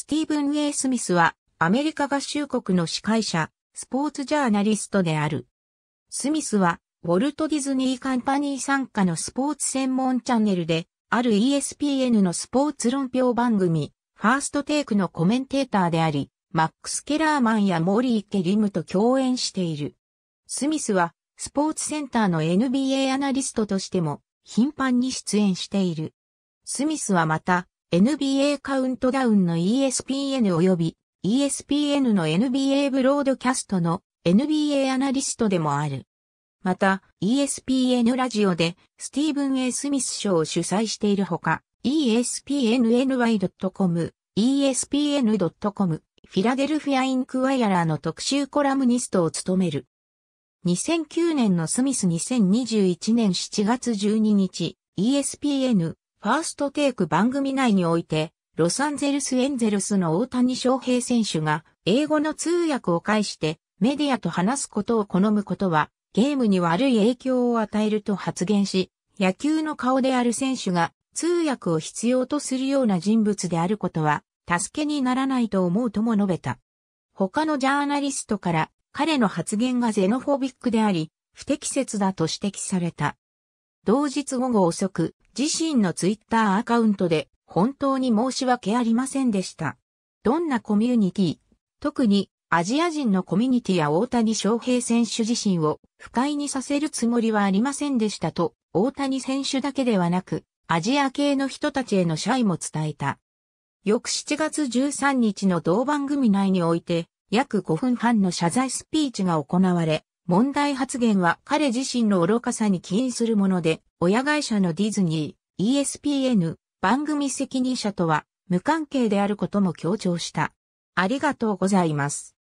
スティーブン・ウェイ・スミスは、アメリカ合衆国の司会者、スポーツジャーナリストである。スミスは、ウォルト・ディズニー・カンパニー参加のスポーツ専門チャンネルで、ある ESPN のスポーツ論評番組、ファーストテイクのコメンテーターであり、マックス・ケラーマンやモーリー・ケリムと共演している。スミスは、スポーツセンターの NBA アナリストとしても、頻繁に出演している。スミスはまた、NBA カウントダウンの ESPN 及び ESPN の NBA ブロードキャストの NBA アナリストでもある。また、ESPN ラジオでスティーブン・ A・ スミス賞を主催しているほか、espnny.com、espn.com、フィラデルフィア・インクワイアラーの特集コラムニストを務める。2009年のスミス2021年7月12日、ESPN ファーストテイク番組内において、ロサンゼルスエンゼルスの大谷翔平選手が英語の通訳を介してメディアと話すことを好むことはゲームに悪い影響を与えると発言し、野球の顔である選手が通訳を必要とするような人物であることは助けにならないと思うとも述べた。他のジャーナリストから彼の発言がゼノフォビックであり、不適切だと指摘された。同日午後遅く、自身のツイッターアカウントで、本当に申し訳ありませんでした。どんなコミュニティ、特にアジア人のコミュニティや大谷翔平選手自身を不快にさせるつもりはありませんでしたと、大谷選手だけではなく、アジア系の人たちへの謝意も伝えた。翌7月13日の同番組内において、約5分半の謝罪スピーチが行われ、問題発言は彼自身の愚かさに起因するもので、親会社のディズニー、ESPN、番組責任者とは無関係であることも強調した。ありがとうございます。